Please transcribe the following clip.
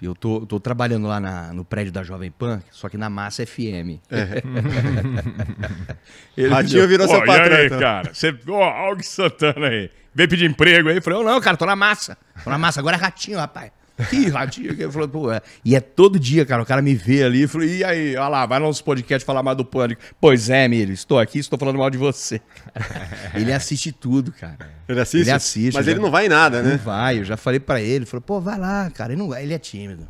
Eu tô, tô trabalhando lá na, no prédio da Jovem Pan, só que na Massa FM. É. Ele Ratinho virou seu patrão. Aí, então. cara, você, ó, oh, Santana aí. Veio pedir emprego aí. Falei, oh, não, cara, tô na massa. Tô na massa, agora é ratinho, rapaz. Que que ele falou, pô, é. E é todo dia, cara. O cara me vê ali e falou, e aí, olha lá, vai nos podcast falar mal do pânico. Pois é, Emílio, estou aqui, estou falando mal de você. ele assiste tudo, cara. Ele assiste? Ele assiste. Mas já... ele não vai em nada, né? Não vai. Eu já falei para ele, falou, pô, vai lá, cara. Ele, não... ele é tímido.